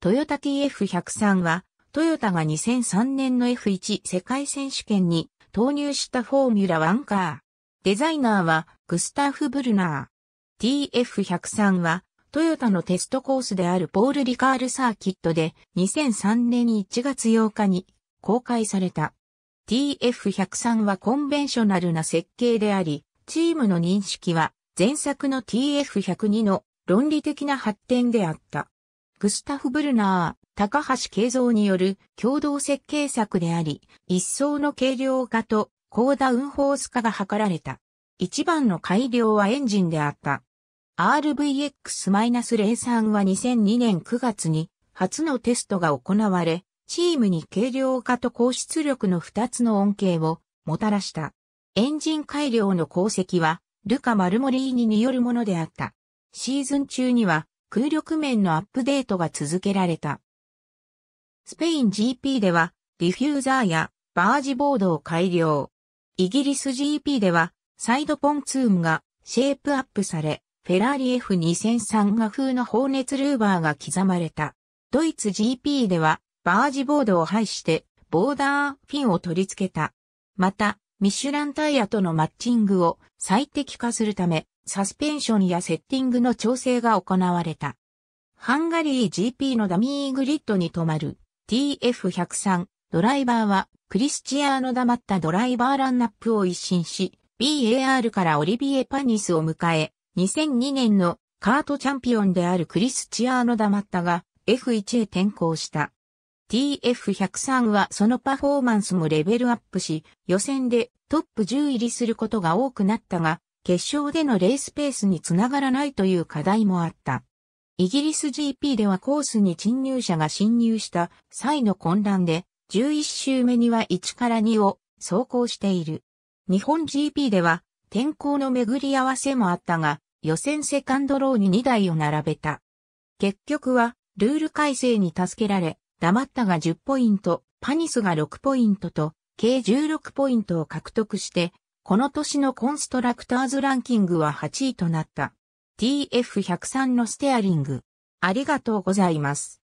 トヨタ TF103 は、トヨタが2003年の F1 世界選手権に投入したフォーミュラ1カー。デザイナーはグスターフ・ブルナー。TF103 はトヨタのテストコースであるポール・リカールサーキットで2003年1月8日に公開された。TF103 はコンベンショナルな設計であり、チームの認識は前作の TF102 の論理的な発展であった。グスタフ・ブルナー、高橋慶三による共同設計策であり、一層の軽量化と高ダウンフース化が図られた。一番の改良はエンジンであった。RVX-03 は2002年9月に初のテストが行われ、チームに軽量化と高出力の2つの恩恵をもたらした。エンジン改良の功績は、ルカ・マルモリーニによるものであった。シーズン中には、空力面のアップデートが続けられた。スペイン GP では、ディフューザーやバージボードを改良。イギリス GP では、サイドポンツームがシェイプアップされ、フェラーリ F2003 画風の放熱ルーバーが刻まれた。ドイツ GP では、バージボードを配して、ボーダーフィンを取り付けた。また、ミシュランタイヤとのマッチングを最適化するため、サスペンションやセッティングの調整が行われた。ハンガリー GP のダミーグリッドに止まる TF103 ドライバーはクリスチアーノ・ダマッタドライバーランナップを一新し、BAR からオリビエ・パニスを迎え、2002年のカートチャンピオンであるクリスチアーノ・ダマッタが F1 へ転向した。TF103 はそのパフォーマンスもレベルアップし、予選でトップ10入りすることが多くなったが、決勝でのレースペースにつながらないという課題もあった。イギリス GP ではコースに侵入者が侵入した際の混乱で、11周目には1から2を走行している。日本 GP では天候の巡り合わせもあったが、予選セカンドローに2台を並べた。結局はルール改正に助けられ、黙ったが10ポイント、パニスが6ポイントと、計16ポイントを獲得して、この年のコンストラクターズランキングは8位となった。TF103 のステアリング。ありがとうございます。